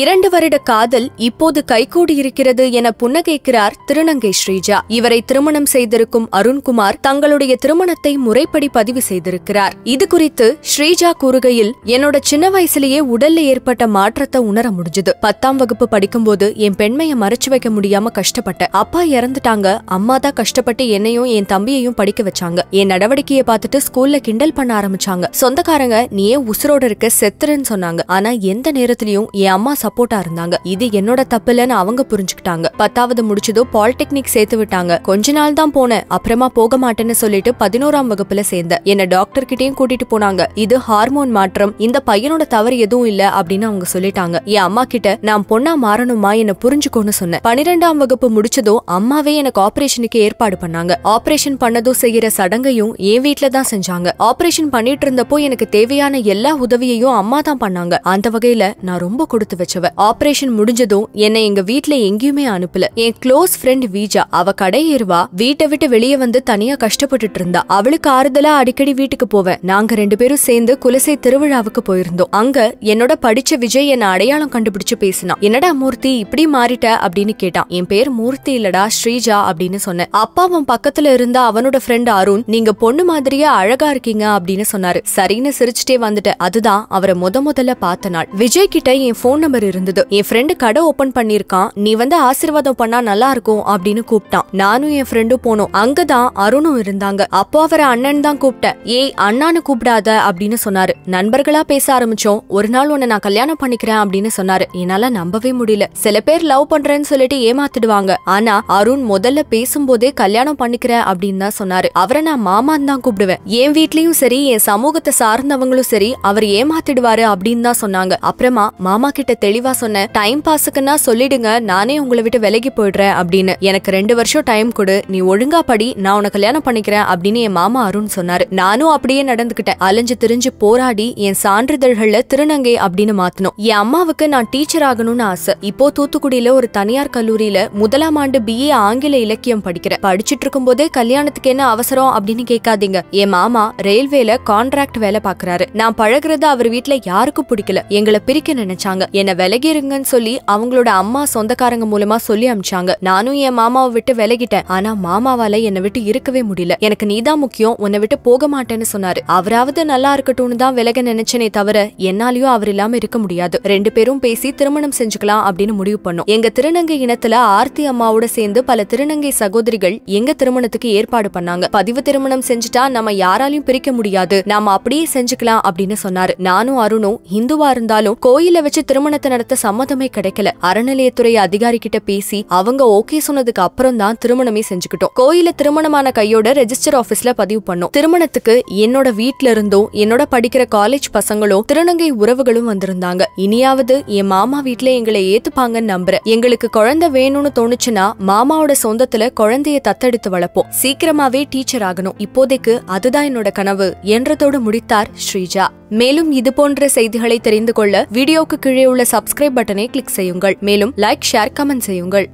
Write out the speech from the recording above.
இரண்டு வருட காதல் இப்போது கைகூடியிருக்கிறது என புன்னகைக்கிறார் திருநங்கை ஸ்ரீஜா இவரை திருமணம் செய்திருக்கும் அருண்குமார் தங்களுடைய திருமணத்தை முறைப்படி பதிவு செய்திருக்கிறார் இது குறித்து ஸ்ரீஜா கூறுகையில் என்னோட சின்ன வயசுலயே உடல்ல ஏற்பட்ட மாற்றத்தை உணர முடிஞ்சது பத்தாம் வகுப்பு படிக்கும்போது என் பெண்மையை மறைச்சு வைக்க முடியாம கஷ்டப்பட்டேன் அப்பா இறந்துட்டாங்க அம்மா தான் கஷ்டப்பட்டு என்னையும் என் தம்பியையும் படிக்க வச்சாங்க என் நடவடிக்கையை பார்த்துட்டு ஸ்கூல்ல கிண்டல் பண்ண ஆரம்பிச்சாங்க சொந்தக்காரங்க நீ ஏன் உசுரோட இருக்க செத்துருன்னு சொன்னாங்க ஆனா எந்த நேரத்திலயும் என் அம்மா சப்போர்ட்டா இருந்தாங்க இது என்னோட தப்பு இல்லன்னு அவங்க புரிஞ்சுக்கிட்டாங்க பத்தாவது முடிச்சதோ பாலிடெக்னிக் சேர்த்து விட்டாங்க கொஞ்ச நாள் தான் போனேன் அப்புறமா போக மாட்டேன்னு சொல்லிட்டு பதினோராம் வகுப்புல சேர்ந்தேன் என்ன டாக்டர் கிட்டயும் கூட்டிட்டு போனாங்க இது ஹார்மோன் மாற்றம் இந்த பையனோட தவறு எதுவும் இல்ல அப்படின்னு அவங்க சொல்லிட்டாங்க என் அம்மா கிட்ட நான் பொண்ணா மாறணுமா என்ன புரிஞ்சுக்கோன்னு சொன்னேன் பனிரெண்டாம் வகுப்பு முடிச்சதோ அம்மாவே எனக்கு ஆபரேஷனுக்கு ஏற்பாடு பண்ணாங்க ஆபரேஷன் பண்ணதும் செய்யற சடங்கையும் என் வீட்டுல தான் செஞ்சாங்க ஆபரேஷன் பண்ணிட்டு இருந்தப்போ எனக்கு தேவையான எல்லா உதவியையும் அம்மா தான் பண்ணாங்க அந்த வகையில நான் ரொம்ப கொடுத்து வச்சவ ஆபரேஷன் முடிஞ்சதும் என்னை எங்க வீட்ல எங்கேயுமே அனுப்பல என் க்ளோஸ் ஃப்ரெண்ட் வீஜா அவ கடை ஏறுவா வீட்டை விட்டு வெளியே வந்து தனியா கஷ்டப்பட்டுட்டு இருந்தா அவளுக்கு ஆறுதலா அடிக்கடி வீட்டுக்கு போவேன் நாங்க ரெண்டு பேரும் சேர்ந்து குலசை திருவிழாவுக்கு போயிருந்தோம் அங்க என்னோட படிச்ச விஜய் என்ன அடையாளம் கண்டுபிடிச்சு பேசினான் என்னடா மூர்த்தி இப்படி மாறிட்ட அப்படின்னு கேட்டான் என் பேர் மூர்த்தி இல்லடா ஸ்ரீஜா அப்படின்னு சொன்னேன் அப்பாவும் பக்கத்துல இருந்த அவனோட ஃப்ரெண்ட் அருண் நீங்க பொண்ணு மாதிரியே அழகா இருக்கீங்க அப்படின்னு சொன்னாரு சரின்னு சிரிச்சுட்டே வந்துட்டு அதுதான் அவரை முத முதல்ல பார்த்த நாள் விஜய் கிட்ட என் போன் நம்பர் நம்பர் இருந்தது என் ஃப்ரெண்டு கடை ஓபன் பண்ணிருக்கான் நீ வந்து ஆசீர்வாதம் பண்ணா நல்லா இருக்கும் அப்படின்னு கூப்பிட்டான் நானும் என் ஃப்ரெண்டும் போனோம் அங்கதான் அருணும் இருந்தாங்க அப்போ அவரை அண்ணன் தான் கூப்பிட்டேன் ஏய் அண்ணான்னு கூப்பிடாத அப்படின்னு சொன்னாரு நண்பர்களா பேச ஆரம்பிச்சோம் ஒரு நாள் உன்னை நான் கல்யாணம் பண்ணிக்கிறேன் அப்படின்னு சொன்னாரு என்னால நம்பவே முடியல சில பேர் லவ் பண்றேன்னு சொல்லிட்டு ஏமாத்திடுவாங்க ஆனா அருண் முதல்ல பேசும்போதே கல்யாணம் பண்ணிக்கிறேன் அப்படின்னு தான் சொன்னாரு அவரை நான் மாமான் தான் கூப்பிடுவேன் என் வீட்லயும் சரி என் சமூகத்தை சார்ந்தவங்களும் சரி அவர் ஏமாத்திடுவாரு அப்படின்னு தான் சொன்னாங்க அப்புறமா மாமா கிட்ட தெளிவா சொன்னேன் டைம் பாஸுக்குன்னா சொல்லிடுங்க நானே உங்களை விட்டு விலகி போயிடுறேன் அப்படின்னு எனக்கு ரெண்டு வருஷம் டைம் கொடு நீ ஒழுங்கா படி நான் உன கல்யாணம் பண்ணிக்கிறேன் அப்படின்னு என் மாமா அருண் சொன்னாரு நானும் அப்படியே நடந்துகிட்டேன் அலைஞ்சு திரிஞ்சு போராடி என் சான்றிதழ்கள்ல திருநங்கை அப்படின்னு மாத்தணும் என் அம்மாவுக்கு நான் டீச்சர் ஆகணும்னு ஆசை இப்போ தூத்துக்குடியில ஒரு தனியார் கல்லூரியில முதலாம் ஆண்டு பிஏ ஆங்கில இலக்கியம் படிக்கிறேன் படிச்சுட்டு இருக்கும் போதே கல்யாணத்துக்கு என்ன அவசரம் அப்படின்னு கேட்காதீங்க என் மாமா ரயில்வேல கான்ட்ராக்ட் வேலை பாக்குறாரு நான் பழகுறது அவர் வீட்டுல யாருக்கும் பிடிக்கல எங்களை பிரிக்க நினைச்சாங்க என்ன விலகி இருங்கன்னு சொல்லி அவங்களோட அம்மா சொந்தக்காரங்க மூலமா சொல்லி அமிச்சாங்க நானும் என் மாமாவை விட்டு விலகிட்டேன் ஆனா மாமாவால என்னை விட்டு இருக்கவே முடியல எனக்கு நீதான் முக்கியம் உன்னை விட்டு போக மாட்டேன்னு சொன்னாரு அவராவது நல்லா இருக்கட்டும்னு தான் விலக நினைச்சனே தவிர என்னாலயும் அவர் இல்லாம இருக்க முடியாது ரெண்டு பேரும் பேசி திருமணம் செஞ்சுக்கலாம் அப்படின்னு முடிவு பண்ணோம் எங்க திருநங்கை இனத்துல ஆர்த்தி அம்மாவோட சேர்ந்து பல திருநங்கை சகோதரிகள் எங்க திருமணத்துக்கு ஏற்பாடு பண்ணாங்க பதிவு திருமணம் செஞ்சுட்டா நம்ம யாராலையும் பிரிக்க முடியாது நாம அப்படியே செஞ்சுக்கலாம் அப்படின்னு சொன்னாரு நானும் அருணும் இந்துவா இருந்தாலும் கோயில வச்சு திருமணம் கல்யாணத்தை நடத்த சம்மதமே கிடைக்கல அறநிலையத்துறை அதிகாரி கிட்ட பேசி அவங்க ஓகே சொன்னதுக்கு அப்புறம் தான் திருமணமே செஞ்சுக்கிட்டோம் கோயில திருமணமான கையோட ரெஜிஸ்டர் ஆபீஸ்ல பதிவு பண்ணோம் திருமணத்துக்கு என்னோட வீட்டுல இருந்தோ என்னோட படிக்கிற காலேஜ் பசங்களோ திருநங்கை உறவுகளும் வந்திருந்தாங்க இனியாவது என் மாமா வீட்ல எங்களை ஏத்துப்பாங்கன்னு நம்புறேன் எங்களுக்கு குழந்தை வேணும்னு தோணுச்சுன்னா மாமாவோட சொந்தத்துல குழந்தைய தத்தெடுத்து வளர்ப்போம் சீக்கிரமாவே டீச்சர் ஆகணும் இப்போதைக்கு அதுதான் என்னோட கனவு என்றதோடு முடித்தார் ஸ்ரீஜா மேலும் இது போன்ற செய்திகளை தெரிந்து கொள்ள வீடியோக்கு கீழே உள்ள சப்ஸ்கிரைப் பட்டனை கிளிக் செய்யுங்கள் மேலும் லைக் ஷேர் கமெண்ட் செய்யுங்கள்